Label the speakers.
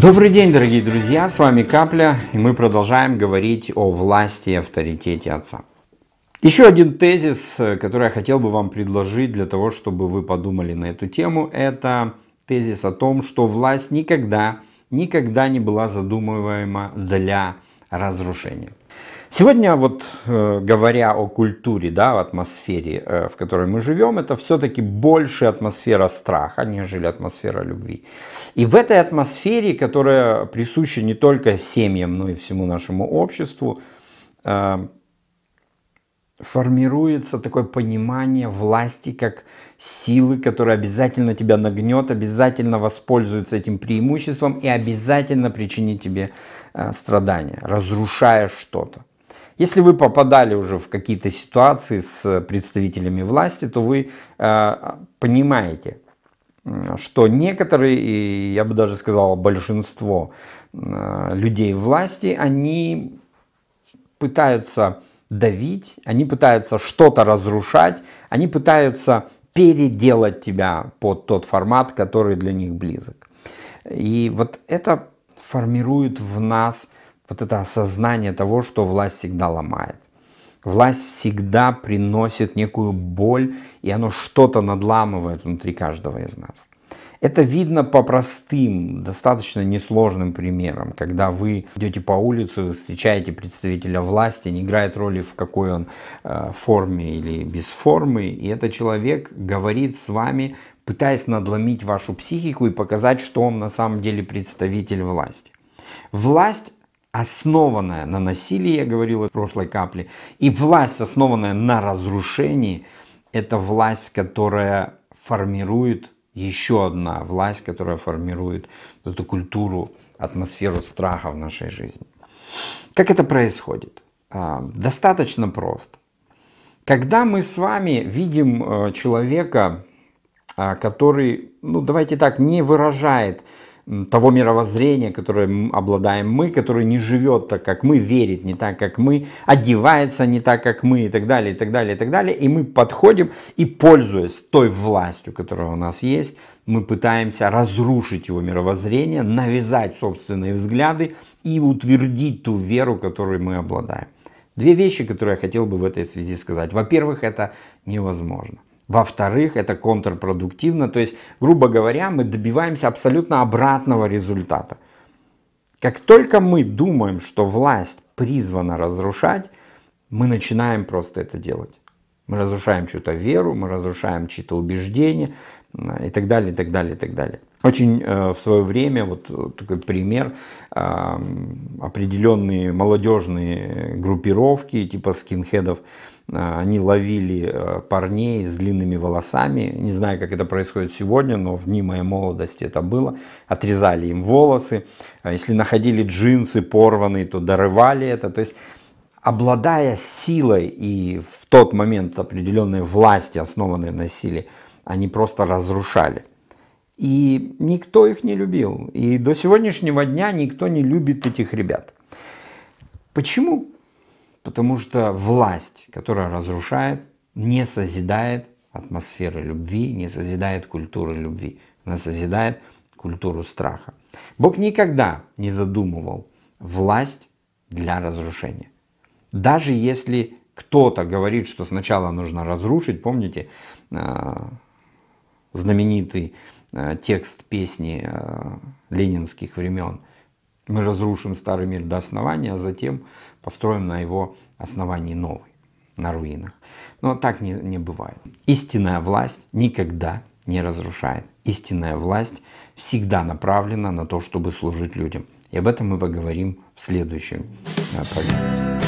Speaker 1: Добрый день, дорогие друзья, с вами Капля, и мы продолжаем говорить о власти и авторитете Отца. Еще один тезис, э, который я хотел бы вам предложить для того, чтобы вы подумали на эту тему, это тезис о том, что власть никогда, никогда не была задумываема для разрушению. Сегодня вот э, говоря о культуре, да, в атмосфере, э, в которой мы живем, это все-таки больше атмосфера страха, нежели атмосфера любви. И в этой атмосфере, которая присуща не только семьям, но и всему нашему обществу, э, формируется такое понимание власти как силы, которая обязательно тебя нагнет, обязательно воспользуется этим преимуществом и обязательно причинит тебе э, страдания, разрушая что-то. Если вы попадали уже в какие-то ситуации с представителями власти, то вы э, понимаете, что некоторые, и я бы даже сказал большинство э, людей власти, они пытаются давить, они пытаются что-то разрушать, они пытаются переделать тебя под тот формат, который для них близок. И вот это формирует в нас вот это осознание того, что власть всегда ломает. Власть всегда приносит некую боль, и оно что-то надламывает внутри каждого из нас. Это видно по простым, достаточно несложным примерам, когда вы идете по улице, вы встречаете представителя власти, не играет роли в какой он э, форме или без формы, и этот человек говорит с вами, пытаясь надломить вашу психику и показать, что он на самом деле представитель власти. Власть основанная на насилии, я говорил в прошлой капле, и власть, основанная на разрушении, это власть, которая формирует еще одна власть, которая формирует эту культуру, атмосферу страха в нашей жизни. Как это происходит? А, достаточно просто. Когда мы с вами видим э, человека, а, который, ну давайте так, не выражает того мировоззрения, которое обладаем мы, который не живет так, как мы, верит не так, как мы, одевается не так, как мы и так далее, и так далее, и так далее. И мы подходим и, пользуясь той властью, которая у нас есть, мы пытаемся разрушить его мировоззрение, навязать собственные взгляды и утвердить ту веру, которой мы обладаем. Две вещи, которые я хотел бы в этой связи сказать. Во-первых, это невозможно. Во-вторых, это контрпродуктивно. То есть, грубо говоря, мы добиваемся абсолютно обратного результата. Как только мы думаем, что власть призвана разрушать, мы начинаем просто это делать. Мы разрушаем чью-то веру, мы разрушаем чьи-то убеждения, а, и так далее, и так далее, и так далее. Очень э, в свое время, вот э, такой пример, э, определенные молодежные группировки типа скинхедов, э, они ловили э, парней с длинными волосами, не знаю, как это происходит сегодня, но в дни моей молодости это было, отрезали им волосы, если находили джинсы порванные, то дорывали это, то есть обладая силой и в тот момент определенной власти, основанной на силе, они просто разрушали. И никто их не любил. И до сегодняшнего дня никто не любит этих ребят. Почему? Потому что власть, которая разрушает, не созидает атмосферы любви, не созидает культуры любви. Она созидает культуру страха. Бог никогда не задумывал власть для разрушения. Даже если кто-то говорит, что сначала нужно разрушить, помните, а, знаменитый э, текст песни э, ленинских времен. Мы разрушим старый мир до основания, а затем построим на его основании новый, на руинах. Но так не, не бывает. Истинная власть никогда не разрушает. Истинная власть всегда направлена на то, чтобы служить людям. И об этом мы поговорим в следующем э, программе.